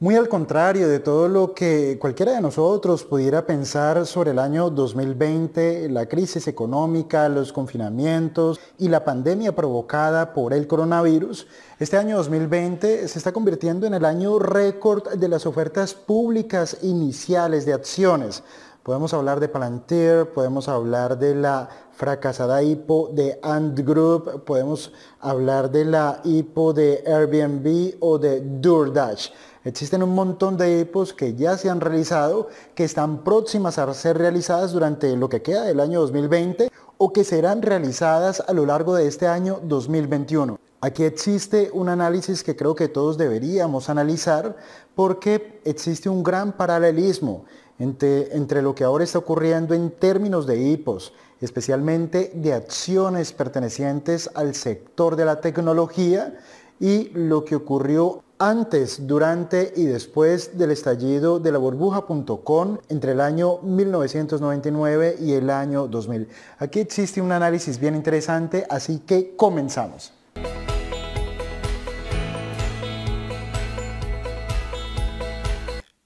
Muy al contrario de todo lo que cualquiera de nosotros pudiera pensar sobre el año 2020, la crisis económica, los confinamientos y la pandemia provocada por el coronavirus, este año 2020 se está convirtiendo en el año récord de las ofertas públicas iniciales de acciones. Podemos hablar de Palantir, podemos hablar de la fracasada IPO de Ant Group, podemos hablar de la IPO de Airbnb o de DoorDash. Existen un montón de IPOs que ya se han realizado, que están próximas a ser realizadas durante lo que queda del año 2020 o que serán realizadas a lo largo de este año 2021. Aquí existe un análisis que creo que todos deberíamos analizar porque existe un gran paralelismo entre, lo que ahora está ocurriendo en términos de hipos, especialmente de acciones pertenecientes al sector de la tecnología y lo que ocurrió antes, durante y después del estallido de la burbuja.com entre el año 1999 y el año 2000. Aquí existe un análisis bien interesante, así que comenzamos.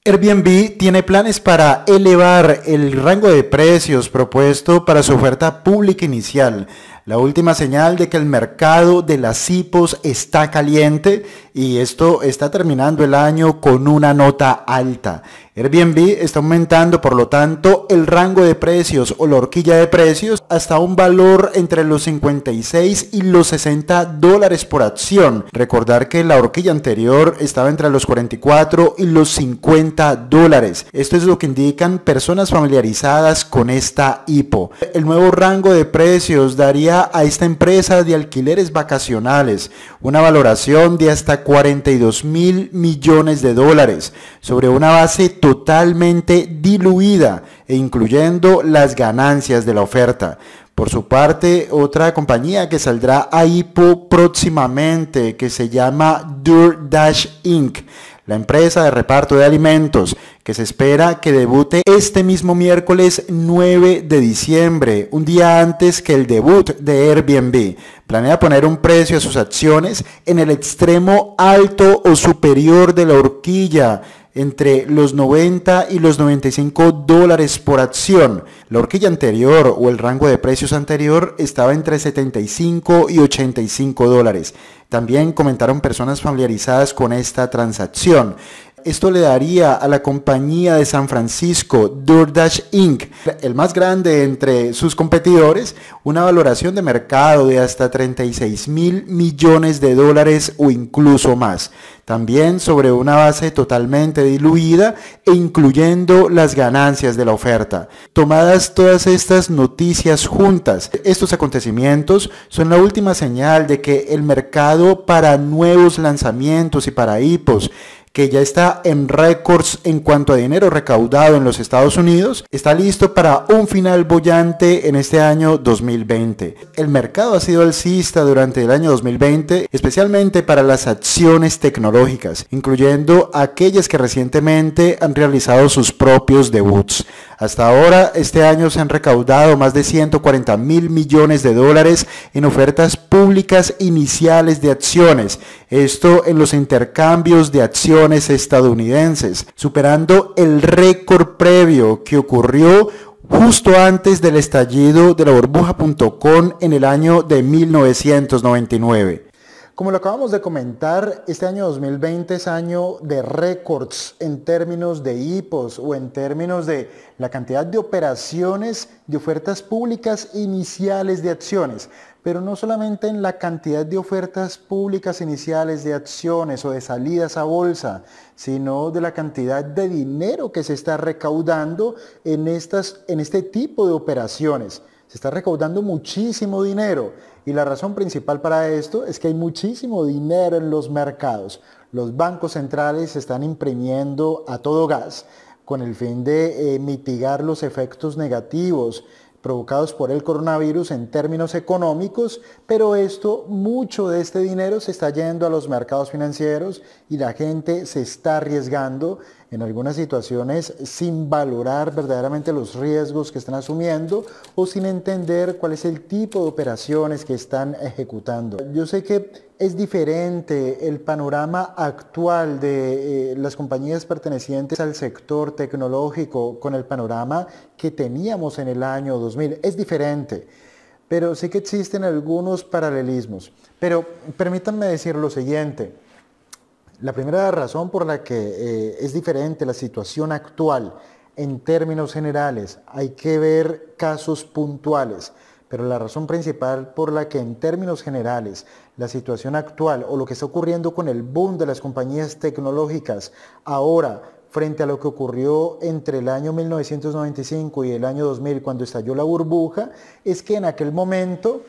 Airbnb tiene planes para elevar el rango de precios propuesto para su oferta pública inicial. La última señal de que el mercado de las IPOs está caliente y esto está terminando el año con una nota alta. Airbnb está aumentando, por lo tanto, el rango de precios o la horquilla de precios hasta un valor entre los 56 y los 60 dólares por acción. Recordar que la horquilla anterior estaba entre los 44 y los 50 dólares. Esto es lo que indican personas familiarizadas con esta hipo. El nuevo rango de precios daría a esta empresa de alquileres vacacionales una valoración de hasta 42 mil millones de dólares sobre una base totalmente diluida e incluyendo las ganancias de la oferta. Por su parte, otra compañía que saldrá a IPO próximamente, que se llama Dash Inc., la empresa de reparto de alimentos, que se espera que debute este mismo miércoles 9 de diciembre, un día antes que el debut de Airbnb. Planea poner un precio a sus acciones en el extremo alto o superior de la horquilla entre los 90 y los 95 dólares por acción. La horquilla anterior o el rango de precios anterior estaba entre 75 y 85 dólares. También comentaron personas familiarizadas con esta transacción. Esto le daría a la compañía de San Francisco, DoorDash Inc., el más grande entre sus competidores, una valoración de mercado de hasta 36 mil millones de dólares o incluso más. También sobre una base totalmente diluida e incluyendo las ganancias de la oferta. Tomadas todas estas noticias juntas, estos acontecimientos son la última señal de que el mercado para nuevos lanzamientos y para hipos que ya está en récords en cuanto a dinero recaudado en los Estados Unidos, está listo para un final bollante en este año 2020. El mercado ha sido alcista durante el año 2020, especialmente para las acciones tecnológicas, incluyendo aquellas que recientemente han realizado sus propios debuts. Hasta ahora, este año se han recaudado más de 140 mil millones de dólares en ofertas públicas iniciales de acciones, esto en los intercambios de acciones estadounidenses, superando el récord previo que ocurrió justo antes del estallido de la burbuja.com en el año de 1999. Como lo acabamos de comentar, este año 2020 es año de récords en términos de IPOs o en términos de la cantidad de operaciones de ofertas públicas iniciales de acciones, pero no solamente en la cantidad de ofertas públicas iniciales de acciones o de salidas a bolsa, sino de la cantidad de dinero que se está recaudando en, estas, en este tipo de operaciones. Se está recaudando muchísimo dinero y la razón principal para esto es que hay muchísimo dinero en los mercados. Los bancos centrales están imprimiendo a todo gas con el fin de eh, mitigar los efectos negativos provocados por el coronavirus en términos económicos, pero esto, mucho de este dinero se está yendo a los mercados financieros y la gente se está arriesgando en algunas situaciones sin valorar verdaderamente los riesgos que están asumiendo o sin entender cuál es el tipo de operaciones que están ejecutando. Yo sé que es diferente el panorama actual de eh, las compañías pertenecientes al sector tecnológico con el panorama que teníamos en el año 2000. Es diferente, pero sé que existen algunos paralelismos. Pero permítanme decir lo siguiente. La primera razón por la que eh, es diferente la situación actual en términos generales, hay que ver casos puntuales, pero la razón principal por la que en términos generales la situación actual o lo que está ocurriendo con el boom de las compañías tecnológicas ahora frente a lo que ocurrió entre el año 1995 y el año 2000 cuando estalló la burbuja, es que en aquel momento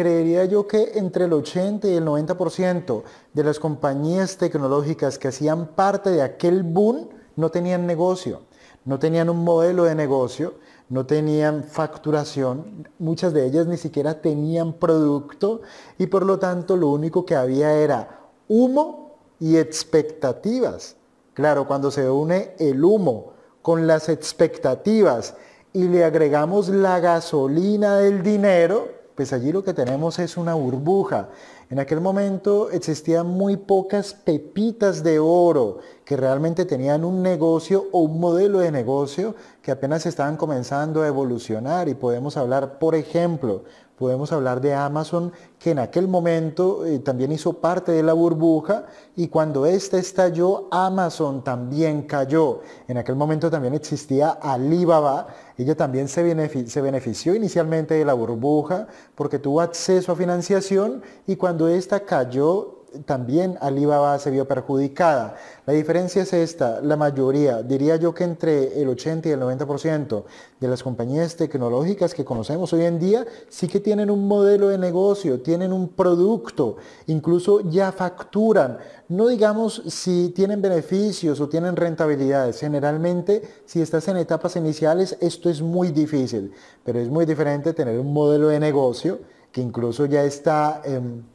creería yo que entre el 80 y el 90% de las compañías tecnológicas que hacían parte de aquel boom no tenían negocio, no tenían un modelo de negocio, no tenían facturación, muchas de ellas ni siquiera tenían producto y por lo tanto lo único que había era humo y expectativas. Claro, cuando se une el humo con las expectativas y le agregamos la gasolina del dinero, pues allí lo que tenemos es una burbuja. En aquel momento existían muy pocas pepitas de oro que realmente tenían un negocio o un modelo de negocio que apenas estaban comenzando a evolucionar y podemos hablar, por ejemplo, Podemos hablar de Amazon, que en aquel momento eh, también hizo parte de la burbuja y cuando ésta este estalló, Amazon también cayó. En aquel momento también existía Alibaba, ella también se, se benefició inicialmente de la burbuja porque tuvo acceso a financiación y cuando ésta cayó, también Alibaba se vio perjudicada. La diferencia es esta, la mayoría, diría yo que entre el 80 y el 90% de las compañías tecnológicas que conocemos hoy en día sí que tienen un modelo de negocio, tienen un producto, incluso ya facturan. No digamos si tienen beneficios o tienen rentabilidades, generalmente si estás en etapas iniciales esto es muy difícil, pero es muy diferente tener un modelo de negocio que incluso ya está... en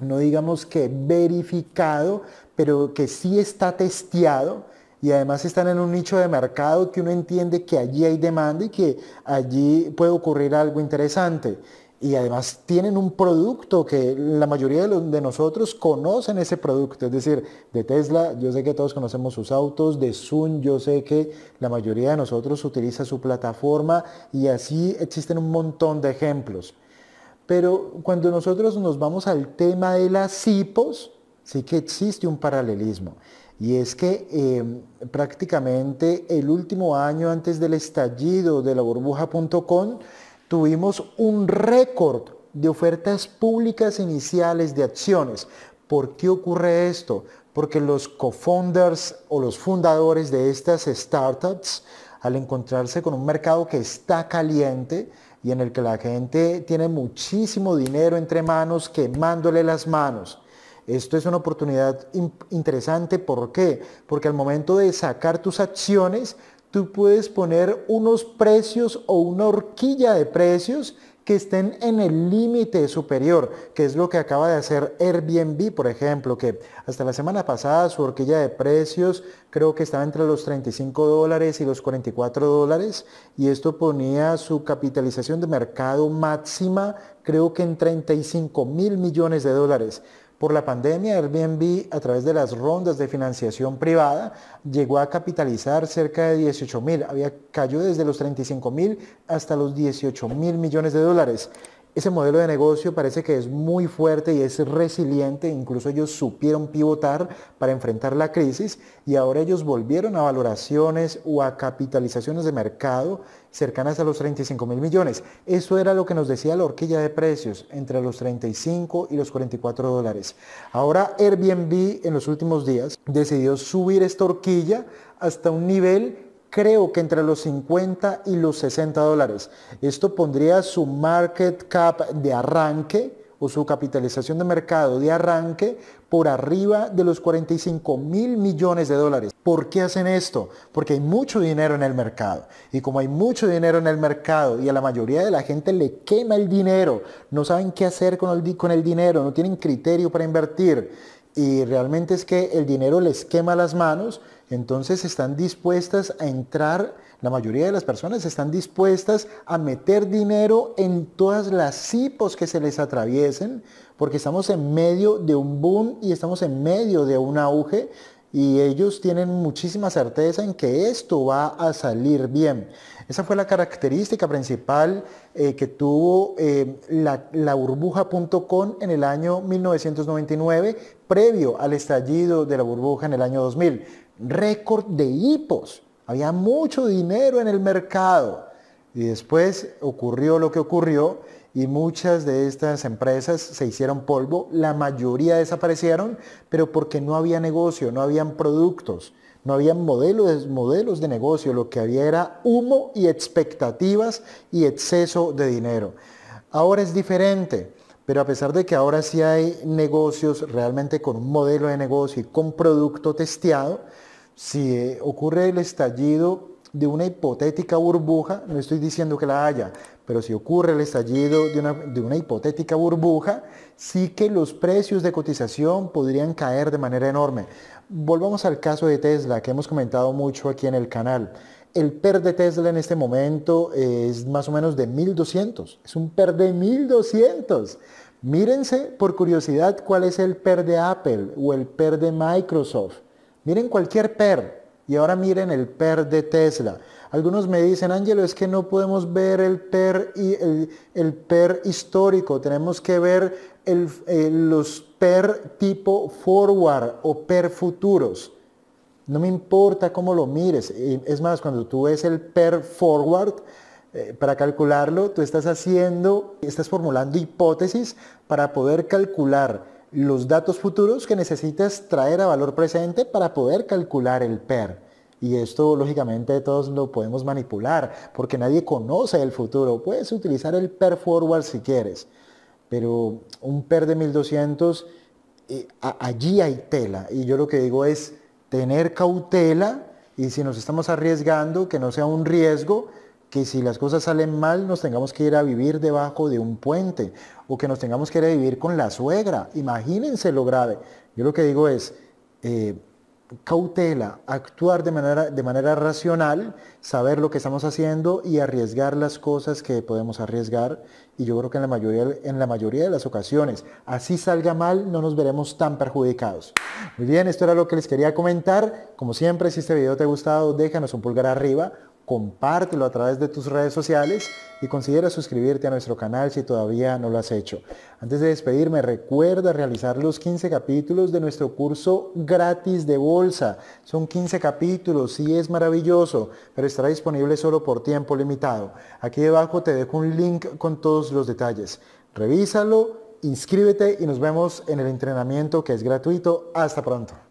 no digamos que verificado, pero que sí está testeado y además están en un nicho de mercado que uno entiende que allí hay demanda y que allí puede ocurrir algo interesante. Y además tienen un producto que la mayoría de, nosotros conocen ese producto. Es decir, de Tesla yo sé que todos conocemos sus autos, de Zoom yo sé que la mayoría de nosotros utiliza su plataforma y así existen un montón de ejemplos. Pero cuando nosotros nos vamos al tema de las hipos, sí que existe un paralelismo. Y es que em, prácticamente el último año antes del estallido de la burbuja.com tuvimos un récord de ofertas públicas iniciales de acciones. ¿Por qué ocurre esto? Porque los co-founders o los fundadores de estas startups, al encontrarse con un mercado que está caliente, y en el que la gente tiene muchísimo dinero entre manos quemándole las manos. Esto es una oportunidad interesante, ¿por qué? Porque al momento de sacar tus acciones, tú puedes poner unos precios o una horquilla de precios que estén en el límite superior, que es lo que acaba de hacer Airbnb, por ejemplo, que hasta la semana pasada su horquilla de precios creo que estaba entre los 35 dólares y los 44 dólares, y esto ponía su capitalización de mercado máxima creo que en 35 mil millones de dólares. Por la pandemia, Airbnb, a través de las rondas de financiación privada, llegó a capitalizar cerca de 18 mil, había cayó desde los 35 mil hasta los 18 mil millones de dólares. Ese modelo de negocio parece que es muy fuerte y es resiliente, incluso ellos supieron pivotar para enfrentar la crisis y ahora ellos volvieron a valoraciones o a capitalizaciones de mercado cercanas a los 35 mil millones. Eso era lo que nos decía la horquilla de precios, entre los 35 y los 44 dólares. Ahora Airbnb en los últimos días decidió subir esta horquilla hasta un nivel creo que entre los 50 y los 60 dólares. Esto pondría su market cap de arranque o su capitalización de mercado de arranque por arriba de los 45 mil millones de dólares. ¿Por qué hacen esto? Porque hay mucho dinero en el mercado. Y como hay mucho dinero en el mercado y a la mayoría de la gente le quema el dinero, no saben qué hacer con el, con el dinero, no tienen criterio para invertir y realmente es que el dinero les quema las manos, entonces están dispuestas a entrar, la mayoría de las personas están dispuestas a meter dinero en todas las cipos que se les atraviesen, porque estamos en medio de un boom y estamos en medio de un auge y ellos tienen muchísima certeza en que esto va a salir bien. Esa fue la característica principal eh, que tuvo eh, la, la burbuja.com en el año 1999 previo al estallido de la burbuja en el año 2000. Récord de hipos. Había mucho dinero en el mercado. Y después ocurrió lo que ocurrió y muchas de estas empresas se hicieron polvo, la mayoría desaparecieron, pero porque no había negocio, no habían productos, no habían modelos, modelos de negocio, lo que había era humo y expectativas y exceso de dinero. Ahora es diferente. Pero a pesar de que ahora sí hay negocios realmente con un modelo de negocio y con producto testeado, si eh, ocurre el estallido de una hipotética burbuja, no estoy diciendo que la haya, pero si ocurre el estallido de una, de una hipotética burbuja, sí que los precios de cotización podrían caer de manera enorme. Volvamos al caso de Tesla, que hemos comentado mucho aquí en el canal. El PER de Tesla en este momento es más o menos de 1200. Es un PER de 1200. Mírense por curiosidad cuál es el PER de Apple o el PER de Microsoft. Miren cualquier PER y ahora miren el PER de Tesla. Algunos me dicen, Ángelo, es que no podemos ver el PER, y el, PER histórico, tenemos que ver eh, los PER tipo forward o PER futuros. No me importa cómo lo mires. Es más, cuando tú ves el per forward, eh, para calcularlo, tú estás haciendo, estás formulando hipótesis para poder calcular los datos futuros que necesitas traer a valor presente para poder calcular el PER. Y esto lógicamente todos lo podemos manipular porque nadie conoce el futuro. Puedes utilizar el PER forward si quieres, pero un PER de 1200, eh, allí hay tela. Y yo lo que digo es, tener cautela y si nos estamos arriesgando, que no sea un riesgo que si las cosas salen mal nos tengamos que ir a vivir debajo de un puente o que nos tengamos que ir a vivir con la suegra. Imagínense lo grave. Yo lo que digo es, eh, cautela, actuar de manera, de manera racional, saber lo que estamos haciendo y arriesgar las cosas que podemos arriesgar. Y yo creo que en la mayoría, en la mayoría de las ocasiones, así salga mal, no nos veremos tan perjudicados. Muy bien, esto era lo que les quería comentar. Como siempre, si este video te ha gustado, déjanos un pulgar arriba compártelo a través de tus redes sociales y considera suscribirte a nuestro canal si todavía no lo has hecho. Antes de despedirme, recuerda realizar los 15 capítulos de nuestro curso gratis de bolsa. Son 15 capítulos y es maravilloso, pero estará disponible solo por tiempo limitado. Aquí debajo te dejo un link con todos los detalles. Revísalo, inscríbete y nos vemos en el entrenamiento que es gratuito. Hasta pronto.